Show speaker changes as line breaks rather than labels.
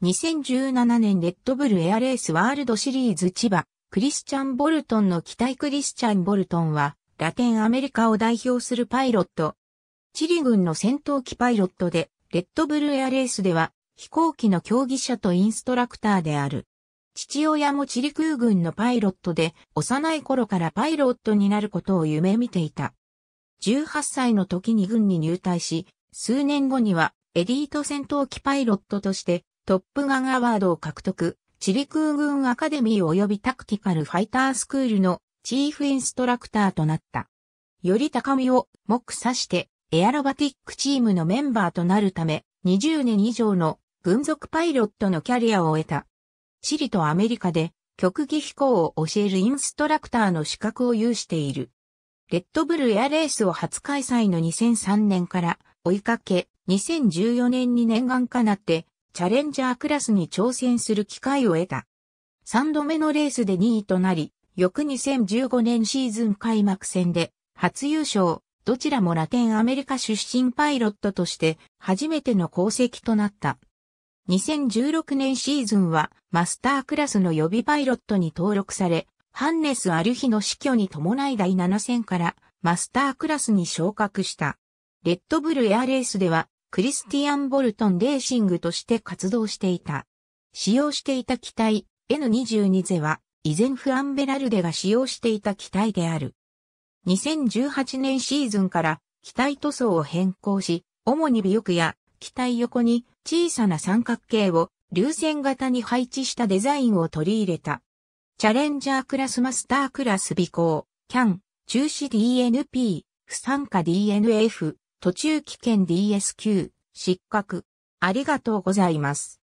2017年レッドブルエアレースワールドシリーズ千葉、クリスチャン・ボルトンの機体クリスチャン・ボルトンは、ラテンアメリカを代表するパイロット。チリ軍の戦闘機パイロットで、レッドブルエアレースでは、飛行機の競技者とインストラクターである。父親もチリ空軍のパイロットで、幼い頃からパイロットになることを夢見ていた。18歳の時に軍に入隊し、数年後にはエリート戦闘機パイロットとしてトップガンアワードを獲得、チリ空軍アカデミー及びタクティカルファイタースクールのチーフインストラクターとなった。より高みを目指してエアロバティックチームのメンバーとなるため20年以上の軍属パイロットのキャリアを得た。チリとアメリカで極技飛行を教えるインストラクターの資格を有している。レッドブルエアレースを初開催の2003年から追いかけ、2014年に念願かなってチャレンジャークラスに挑戦する機会を得た。3度目のレースで2位となり、翌2015年シーズン開幕戦で初優勝、どちらもラテンアメリカ出身パイロットとして初めての功績となった。2016年シーズンはマスタークラスの予備パイロットに登録され、ハンネス・アルヒの死去に伴い第7戦からマスタークラスに昇格した。レッドブルエアレースではクリスティアン・ボルトン・レーシングとして活動していた。使用していた機体 N22 ゼは、以前フランベラルデが使用していた機体である。2018年シーズンから機体塗装を変更し、主に尾翼や機体横に小さな三角形を流線型に配置したデザインを取り入れた。チャレンジャークラスマスタークラス尾行、CAN、中止 DNP、不参加 DNF、途中危険 DSQ、失格。ありがとうございます。